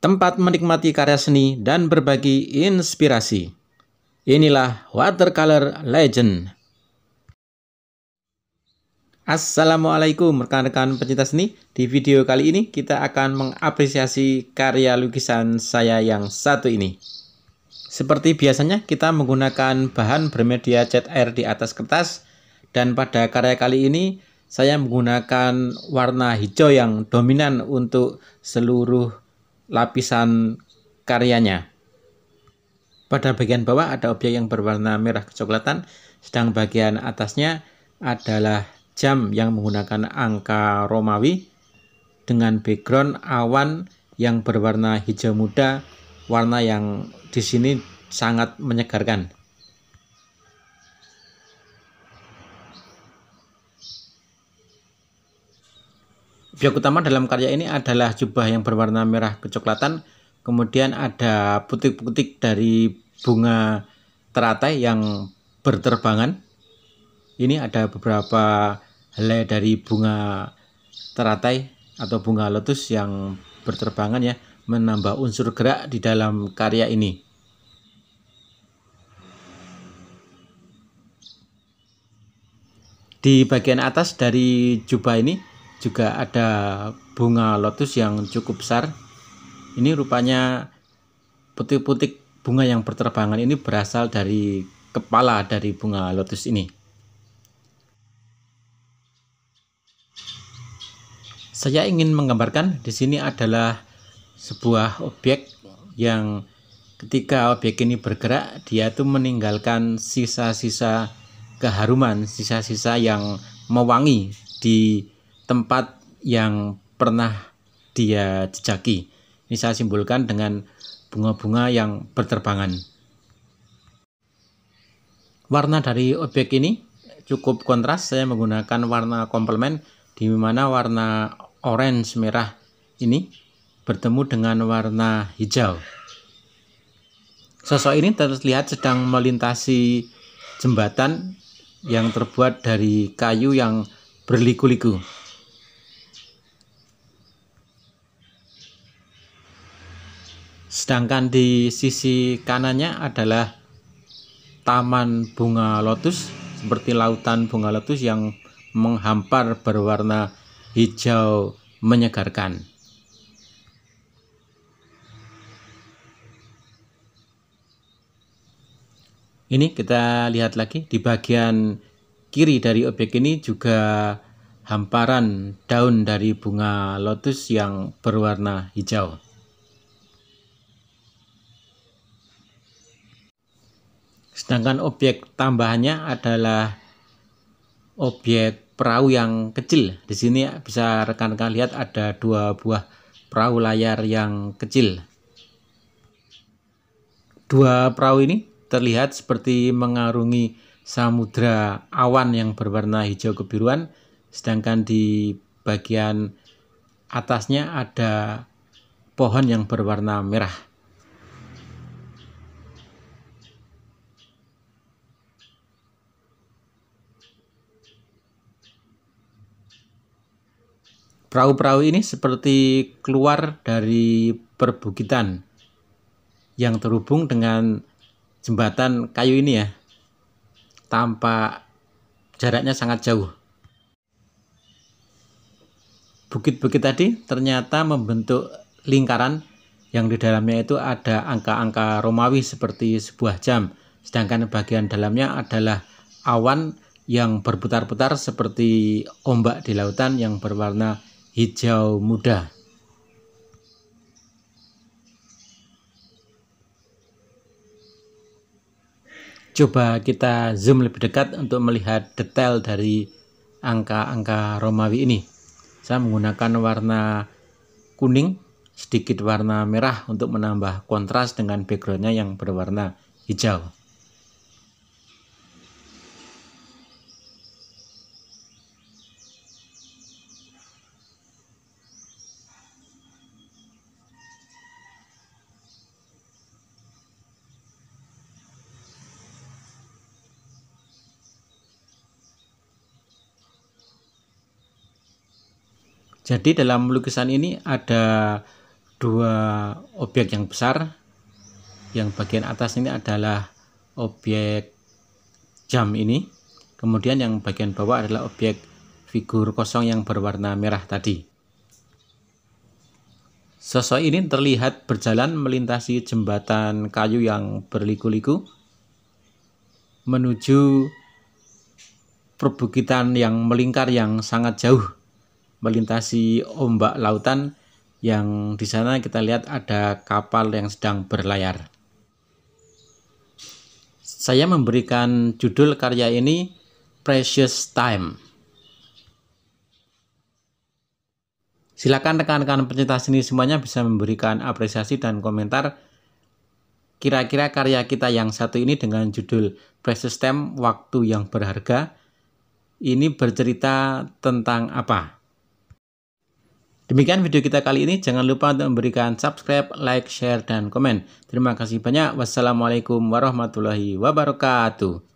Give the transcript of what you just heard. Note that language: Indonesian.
tempat menikmati karya seni dan berbagi inspirasi. Inilah Watercolor Legend. Assalamualaikum rekan-rekan pencinta seni. Di video kali ini kita akan mengapresiasi karya lukisan saya yang satu ini. Seperti biasanya kita menggunakan bahan bermedia cat air di atas kertas dan pada karya kali ini saya menggunakan warna hijau yang dominan untuk seluruh lapisan karyanya. Pada bagian bawah ada objek yang berwarna merah kecoklatan, sedang bagian atasnya adalah jam yang menggunakan angka Romawi dengan background awan yang berwarna hijau muda, warna yang di sini sangat menyegarkan. Objek utama dalam karya ini adalah jubah yang berwarna merah kecoklatan, kemudian ada putik-putik dari bunga teratai yang berterbangan. Ini ada beberapa helai dari bunga teratai atau bunga lotus yang berterbangan ya, menambah unsur gerak di dalam karya ini. Di bagian atas dari jubah ini juga ada bunga lotus yang cukup besar. Ini rupanya putih-putih bunga yang berterbangan ini berasal dari kepala dari bunga lotus ini. Saya ingin menggambarkan di sini adalah sebuah objek yang ketika objek ini bergerak dia itu meninggalkan sisa-sisa keharuman, sisa-sisa yang mewangi di tempat yang pernah dia jejaki. Ini saya simpulkan dengan bunga-bunga yang berterbangan. Warna dari objek ini cukup kontras, saya menggunakan warna komplement di mana warna orange merah ini bertemu dengan warna hijau. Sosok ini terlihat sedang melintasi jembatan yang terbuat dari kayu yang berliku-liku. sedangkan di sisi kanannya adalah taman bunga lotus seperti lautan bunga lotus yang menghampar berwarna hijau menyegarkan ini kita lihat lagi di bagian kiri dari objek ini juga hamparan daun dari bunga lotus yang berwarna hijau Sedangkan objek tambahannya adalah objek perahu yang kecil. Di sini bisa rekan-rekan lihat ada dua buah perahu layar yang kecil. Dua perahu ini terlihat seperti mengarungi samudra awan yang berwarna hijau kebiruan, sedangkan di bagian atasnya ada pohon yang berwarna merah. Perahu-perahu ini seperti keluar dari perbukitan yang terhubung dengan jembatan kayu ini ya. Tampak jaraknya sangat jauh. Bukit-bukit tadi ternyata membentuk lingkaran yang di dalamnya itu ada angka-angka Romawi seperti sebuah jam, sedangkan bagian dalamnya adalah awan yang berputar-putar seperti ombak di lautan yang berwarna hijau muda. Coba kita zoom lebih dekat untuk melihat detail dari angka-angka Romawi ini. Saya menggunakan warna kuning, sedikit warna merah untuk menambah kontras dengan backgroundnya yang berwarna hijau. Jadi dalam lukisan ini ada dua objek yang besar. Yang bagian atas ini adalah objek jam ini. Kemudian yang bagian bawah adalah objek figur kosong yang berwarna merah tadi. Sosok ini terlihat berjalan melintasi jembatan kayu yang berliku-liku menuju perbukitan yang melingkar yang sangat jauh melintasi ombak lautan yang di sana kita lihat ada kapal yang sedang berlayar. Saya memberikan judul karya ini Precious Time. Silakan rekan-rekan pencinta seni semuanya bisa memberikan apresiasi dan komentar kira-kira karya kita yang satu ini dengan judul Precious Time Waktu yang Berharga ini bercerita tentang apa? Demikian video kita kali ini. Jangan lupa untuk memberikan subscribe, like, share, dan komen. Terima kasih banyak. Wassalamualaikum warahmatullahi wabarakatuh.